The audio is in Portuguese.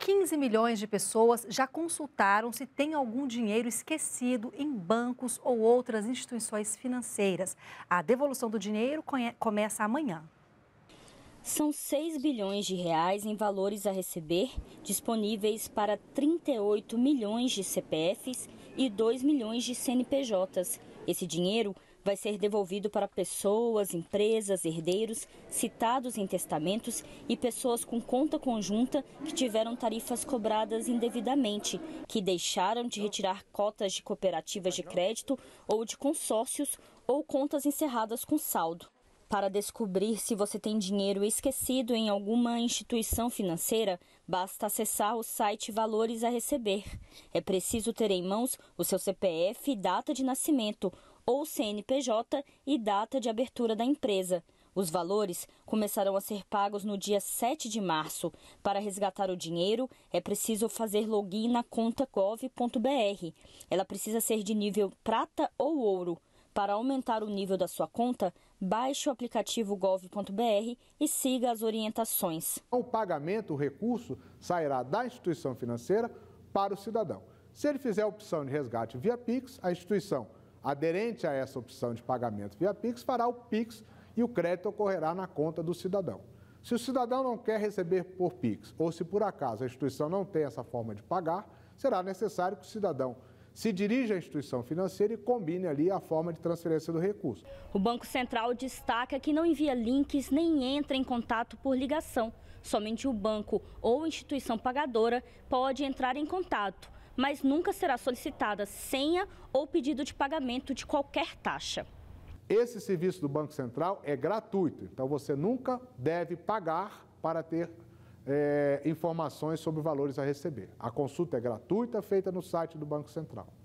15 milhões de pessoas já consultaram se tem algum dinheiro esquecido em bancos ou outras instituições financeiras. A devolução do dinheiro começa amanhã. São 6 bilhões de reais em valores a receber, disponíveis para 38 milhões de CPFs e 2 milhões de CNPJs. Esse dinheiro vai ser devolvido para pessoas, empresas, herdeiros citados em testamentos e pessoas com conta conjunta que tiveram tarifas cobradas indevidamente, que deixaram de retirar cotas de cooperativas de crédito ou de consórcios ou contas encerradas com saldo. Para descobrir se você tem dinheiro esquecido em alguma instituição financeira, basta acessar o site Valores a Receber. É preciso ter em mãos o seu CPF e data de nascimento, ou CNPJ e data de abertura da empresa. Os valores começarão a ser pagos no dia 7 de março. Para resgatar o dinheiro, é preciso fazer login na conta gov.br. Ela precisa ser de nível prata ou ouro. Para aumentar o nível da sua conta, baixe o aplicativo gov.br e siga as orientações. O pagamento, o recurso, sairá da instituição financeira para o cidadão. Se ele fizer a opção de resgate via Pix, a instituição aderente a essa opção de pagamento via Pix, fará o Pix e o crédito ocorrerá na conta do cidadão. Se o cidadão não quer receber por Pix ou se por acaso a instituição não tem essa forma de pagar, será necessário que o cidadão se dirija à instituição financeira e combine ali a forma de transferência do recurso. O Banco Central destaca que não envia links nem entra em contato por ligação. Somente o banco ou instituição pagadora pode entrar em contato mas nunca será solicitada senha ou pedido de pagamento de qualquer taxa. Esse serviço do Banco Central é gratuito, então você nunca deve pagar para ter é, informações sobre valores a receber. A consulta é gratuita, feita no site do Banco Central.